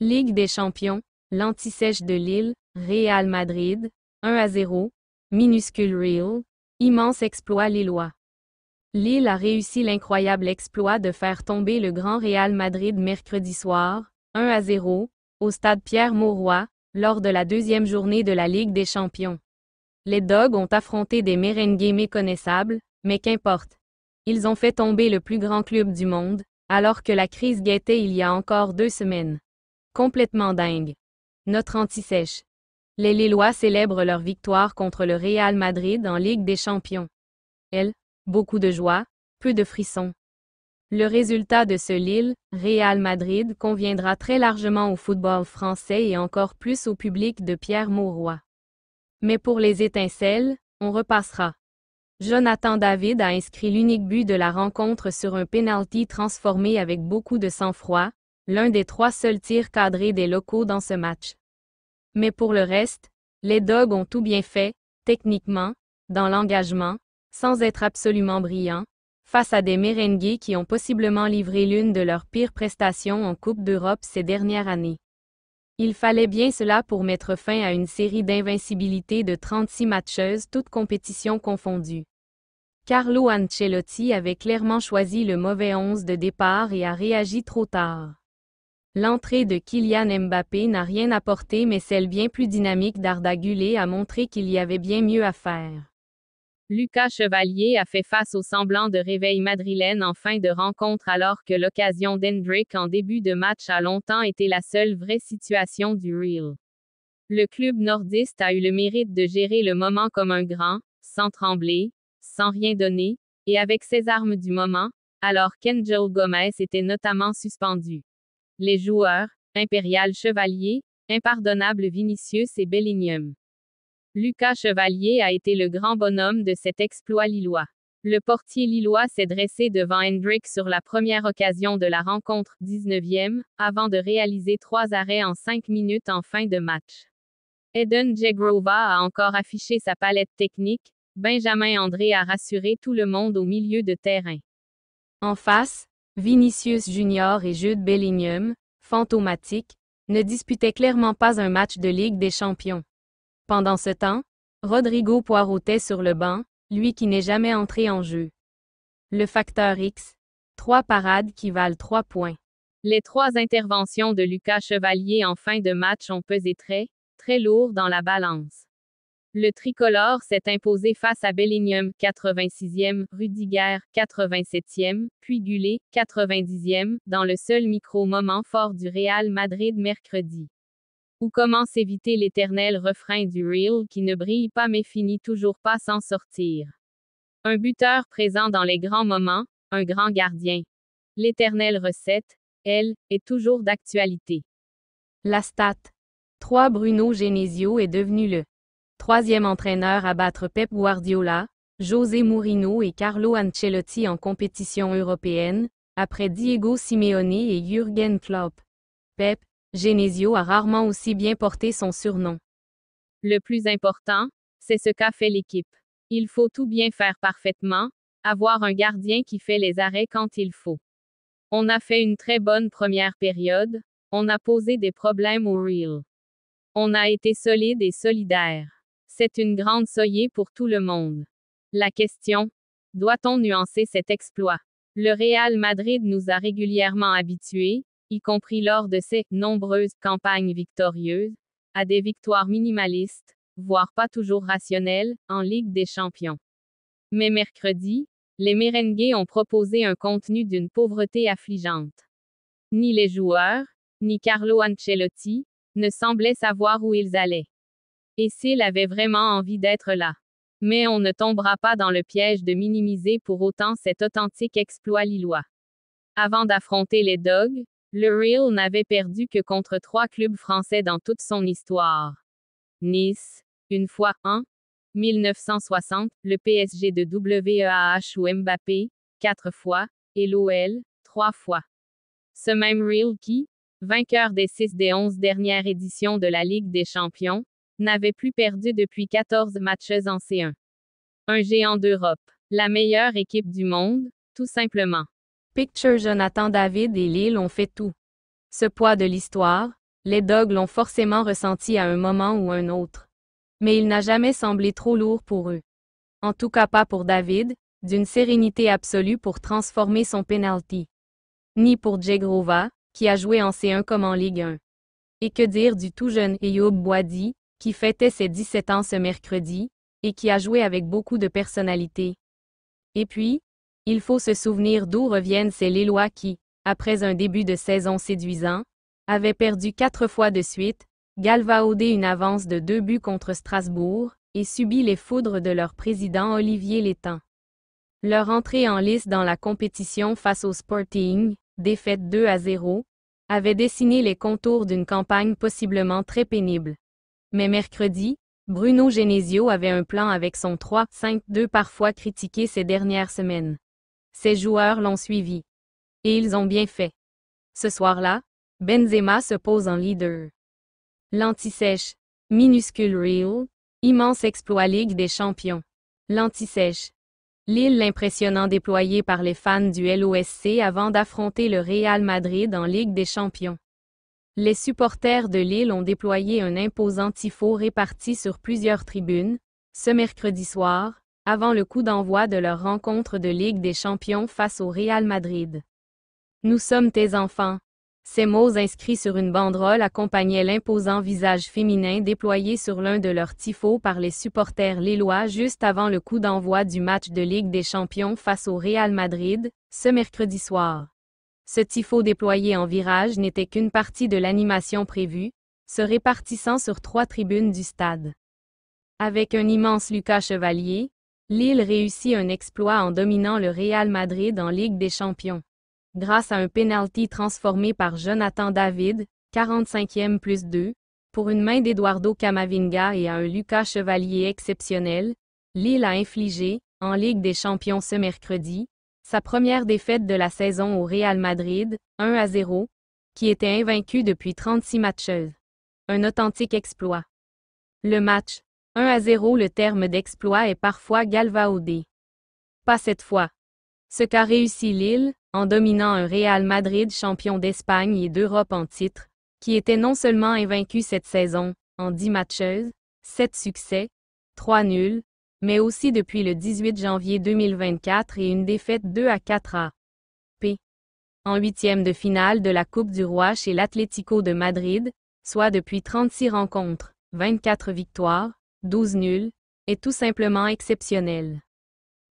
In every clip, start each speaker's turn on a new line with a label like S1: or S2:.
S1: Ligue des champions, l'antisèche de Lille, Real Madrid, 1 à 0, minuscule Real, immense exploit lillois. Lille a réussi l'incroyable exploit de faire tomber le grand Real Madrid mercredi soir, 1 à 0, au stade Pierre-Mauroy, lors de la deuxième journée de la Ligue des champions. Les Dogs ont affronté des merengues méconnaissables, mais qu'importe. Ils ont fait tomber le plus grand club du monde, alors que la crise guettait il y a encore deux semaines. Complètement dingue. Notre anti-sèche. Les Lillois célèbrent leur victoire contre le Real Madrid en Ligue des Champions. Elle, beaucoup de joie, peu de frissons. Le résultat de ce Lille, Real Madrid conviendra très largement au football français et encore plus au public de Pierre Mauroy. Mais pour les étincelles, on repassera. Jonathan David a inscrit l'unique but de la rencontre sur un penalty transformé avec beaucoup de sang-froid, l'un des trois seuls tirs cadrés des locaux dans ce match. Mais pour le reste, les Dogs ont tout bien fait, techniquement, dans l'engagement, sans être absolument brillants, face à des Merengues qui ont possiblement livré l'une de leurs pires prestations en Coupe d'Europe ces dernières années. Il fallait bien cela pour mettre fin à une série d'invincibilité de 36 matcheuses toutes compétitions confondues. Carlo Ancelotti avait clairement choisi le mauvais 11 de départ et a réagi trop tard. L'entrée de Kylian Mbappé n'a rien apporté mais celle bien plus dynamique d'Arda a montré qu'il y avait bien mieux à faire. Lucas Chevalier a fait face au semblant de réveil madrilène en fin de rencontre alors que l'occasion d'Endrick en début de match a longtemps été la seule vraie situation du Real. Le club nordiste a eu le mérite de gérer le moment comme un grand, sans trembler, sans rien donner, et avec ses armes du moment, alors qu'Angel Gomez était notamment suspendu. Les joueurs, Impérial Chevalier, Impardonnable Vinicius et Bellinium. Lucas Chevalier a été le grand bonhomme de cet exploit lillois. Le portier lillois s'est dressé devant Hendrick sur la première occasion de la rencontre 19e, avant de réaliser trois arrêts en cinq minutes en fin de match. Eden Jegrova a encore affiché sa palette technique, Benjamin André a rassuré tout le monde au milieu de terrain. En face, Vinicius Junior et Jude Bellingham, fantomatiques, ne disputaient clairement pas un match de Ligue des Champions. Pendant ce temps, Rodrigo poirotait sur le banc, lui qui n'est jamais entré en jeu. Le facteur X, trois parades qui valent trois points. Les trois interventions de Lucas Chevalier en fin de match ont pesé très, très lourd dans la balance. Le tricolore s'est imposé face à Bellinium, 86e, Rudiger, 87e, puis Gulé, 90e, dans le seul micro-moment fort du Real Madrid mercredi. Ou comment s'éviter l'éternel refrain du Real qui ne brille pas mais finit toujours pas sans sortir. Un buteur présent dans les grands moments, un grand gardien. L'éternelle recette, elle, est toujours d'actualité. La stat. 3 Bruno Genesio est devenu le Troisième entraîneur à battre Pep Guardiola, José Mourinho et Carlo Ancelotti en compétition européenne, après Diego Simeone et Jürgen Klopp. Pep, Genesio a rarement aussi bien porté son surnom. Le plus important, c'est ce qu'a fait l'équipe. Il faut tout bien faire parfaitement, avoir un gardien qui fait les arrêts quand il faut. On a fait une très bonne première période, on a posé des problèmes au Real. On a été solide et solidaire. C'est une grande soyée pour tout le monde. La question, doit-on nuancer cet exploit? Le Real Madrid nous a régulièrement habitués, y compris lors de ses nombreuses campagnes victorieuses, à des victoires minimalistes, voire pas toujours rationnelles, en Ligue des Champions. Mais mercredi, les merengues ont proposé un contenu d'une pauvreté affligeante. Ni les joueurs, ni Carlo Ancelotti, ne semblaient savoir où ils allaient. Et s'il avait vraiment envie d'être là. Mais on ne tombera pas dans le piège de minimiser pour autant cet authentique exploit lillois. Avant d'affronter les Dogs, le Real n'avait perdu que contre trois clubs français dans toute son histoire. Nice, une fois en 1960, le PSG de WEAH ou Mbappé, quatre fois, et l'OL, trois fois. Ce même Real qui, vainqueur des six des onze dernières éditions de la Ligue des Champions, n'avait plus perdu depuis 14 matchs en C1. Un géant d'Europe. La meilleure équipe du monde, tout simplement. Picture Jonathan David et Lille ont fait tout. Ce poids de l'histoire, les dogs l'ont forcément ressenti à un moment ou un autre. Mais il n'a jamais semblé trop lourd pour eux. En tout cas pas pour David, d'une sérénité absolue pour transformer son penalty. Ni pour Djegrova, qui a joué en C1 comme en Ligue 1. Et que dire du tout jeune Eyoub Boadi, qui fêtait ses 17 ans ce mercredi, et qui a joué avec beaucoup de personnalité. Et puis, il faut se souvenir d'où reviennent ces Lélois qui, après un début de saison séduisant, avaient perdu quatre fois de suite, galvaudé une avance de deux buts contre Strasbourg, et subi les foudres de leur président Olivier Létang. Leur entrée en lice dans la compétition face au Sporting, défaite 2 à 0, avait dessiné les contours d'une campagne possiblement très pénible. Mais mercredi, Bruno Genesio avait un plan avec son 3-5-2 parfois critiqué ces dernières semaines. Ses joueurs l'ont suivi. Et ils ont bien fait. Ce soir-là, Benzema se pose en leader. L'Antisèche. Minuscule Real. Immense exploit Ligue des champions. L'Antisèche. L'île l'impressionnant déployée par les fans du LOSC avant d'affronter le Real Madrid en Ligue des champions. Les supporters de Lille ont déployé un imposant tifo réparti sur plusieurs tribunes, ce mercredi soir, avant le coup d'envoi de leur rencontre de Ligue des Champions face au Real Madrid. Nous sommes tes enfants. Ces mots inscrits sur une banderole accompagnaient l'imposant visage féminin déployé sur l'un de leurs tifos par les supporters lillois juste avant le coup d'envoi du match de Ligue des Champions face au Real Madrid, ce mercredi soir. Ce tifo déployé en virage n'était qu'une partie de l'animation prévue, se répartissant sur trois tribunes du stade. Avec un immense Lucas Chevalier, Lille réussit un exploit en dominant le Real Madrid en Ligue des Champions. Grâce à un penalty transformé par Jonathan David, 45e plus 2, pour une main d'Eduardo Camavinga et à un Lucas Chevalier exceptionnel, Lille a infligé, en Ligue des Champions ce mercredi, sa première défaite de la saison au Real Madrid, 1 à 0, qui était invaincu depuis 36 matcheuses. Un authentique exploit. Le match, 1 à 0 le terme d'exploit est parfois galvaudé. Pas cette fois. Ce qu'a réussi Lille, en dominant un Real Madrid champion d'Espagne et d'Europe en titre, qui était non seulement invaincu cette saison, en 10 matcheuses, 7 succès, 3 nuls, mais aussi depuis le 18 janvier 2024 et une défaite 2 à 4 à P. En huitième de finale de la Coupe du Roi chez l'Atlético de Madrid, soit depuis 36 rencontres, 24 victoires, 12 nuls, est tout simplement exceptionnel.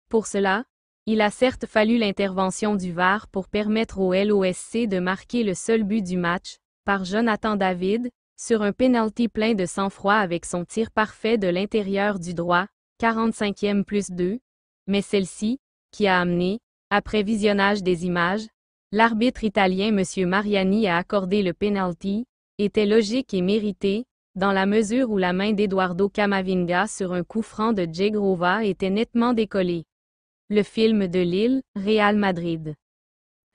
S1: Pour cela, il a certes fallu l'intervention du VAR pour permettre au LOSC de marquer le seul but du match, par Jonathan David, sur un penalty plein de sang-froid avec son tir parfait de l'intérieur du droit, 45e plus 2, mais celle-ci, qui a amené, après visionnage des images, l'arbitre italien M. Mariani a accordé le penalty, était logique et mérité, dans la mesure où la main d'Eduardo Camavinga sur un coup franc de Jegrova était nettement décollée. Le film de Lille, Real Madrid.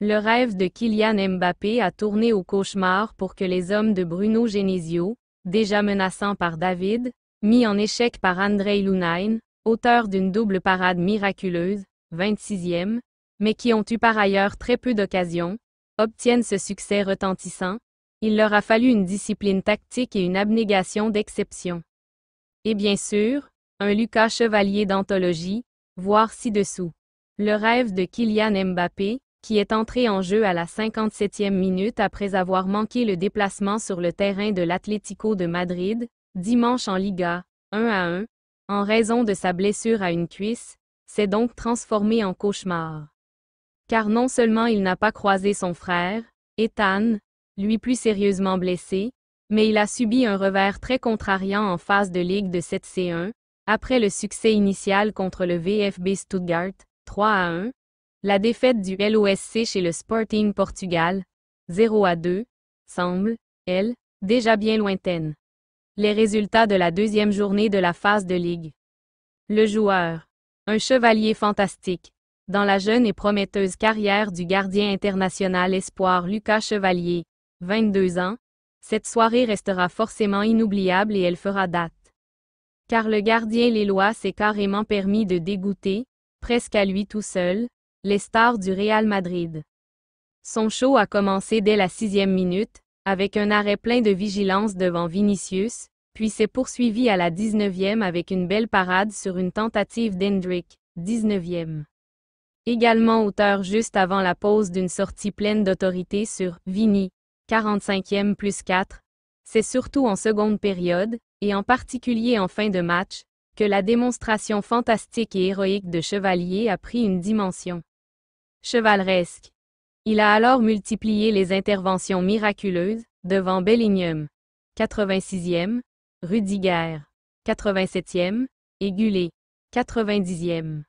S1: Le rêve de Kylian Mbappé a tourné au cauchemar pour que les hommes de Bruno Genesio, déjà menaçants par David, Mis en échec par Andrei Lunain, auteur d'une double parade miraculeuse, 26e, mais qui ont eu par ailleurs très peu d'occasions, obtiennent ce succès retentissant, il leur a fallu une discipline tactique et une abnégation d'exception. Et bien sûr, un Lucas Chevalier d'anthologie, voir ci-dessous. Le rêve de Kylian Mbappé, qui est entré en jeu à la 57e minute après avoir manqué le déplacement sur le terrain de l'Atlético de Madrid, Dimanche en Liga, 1 à 1, en raison de sa blessure à une cuisse, s'est donc transformé en cauchemar. Car non seulement il n'a pas croisé son frère, Ethan, lui plus sérieusement blessé, mais il a subi un revers très contrariant en phase de Ligue de 7C1, après le succès initial contre le VFB Stuttgart, 3 à 1, la défaite du LOSC chez le Sporting Portugal, 0 à 2, semble, elle, déjà bien lointaine. Les résultats de la deuxième journée de la phase de ligue. Le joueur. Un chevalier fantastique. Dans la jeune et prometteuse carrière du gardien international espoir Lucas Chevalier, 22 ans, cette soirée restera forcément inoubliable et elle fera date. Car le gardien Lélois s'est carrément permis de dégoûter, presque à lui tout seul, les stars du Real Madrid. Son show a commencé dès la sixième minute, avec un arrêt plein de vigilance devant Vinicius, puis s'est poursuivi à la 19e avec une belle parade sur une tentative d'Hendrick, 19e. Également auteur juste avant la pause d'une sortie pleine d'autorité sur Vini, 45e plus 4. C'est surtout en seconde période, et en particulier en fin de match, que la démonstration fantastique et héroïque de Chevalier a pris une dimension chevaleresque. Il a alors multiplié les interventions miraculeuses, devant Bellingham, 86e, Rudiger, 87e, et Gullet, 90e.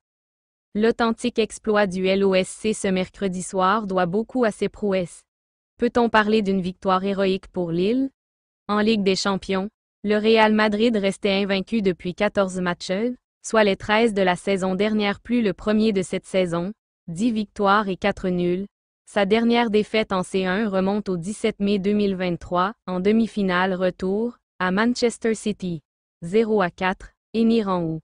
S1: L'authentique exploit du LOSC ce mercredi soir doit beaucoup à ses prouesses. Peut-on parler d'une victoire héroïque pour Lille? En Ligue des champions, le Real Madrid restait invaincu depuis 14 matchs, soit les 13 de la saison dernière plus le premier de cette saison, 10 victoires et 4 nuls, sa dernière défaite en C1 remonte au 17 mai 2023, en demi-finale retour, à Manchester City. 0 à 4, Enir en haut.